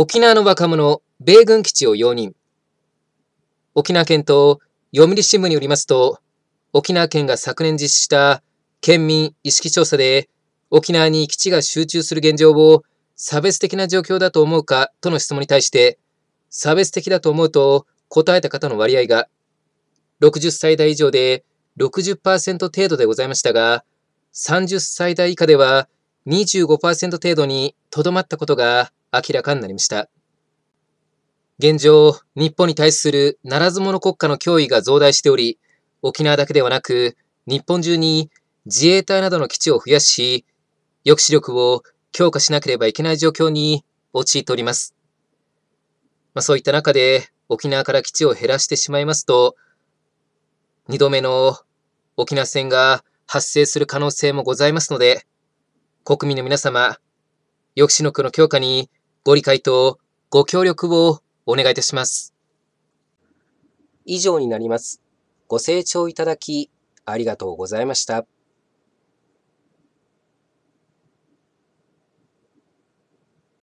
沖縄の若者、米軍基地を容認。沖縄県と読売新聞によりますと、沖縄県が昨年実施した県民意識調査で、沖縄に基地が集中する現状を差別的な状況だと思うかとの質問に対して、差別的だと思うと答えた方の割合が、60歳代以上で60%程度でございましたが、30歳代以下では25%程度にとどまったことが明らかになりました。現状、日本に対するならず者国家の脅威が増大しており、沖縄だけではなく、日本中に自衛隊などの基地を増やし、抑止力を強化しなければいけない状況に陥っております。まあ、そういった中で、沖縄から基地を減らしてしまいますと、2度目の沖縄戦が発生する可能性もございますので、国民の皆様、抑止力の強化にご理解とご協力をお願いいたします。以上になります。ご清聴いただき、ありがとうございました。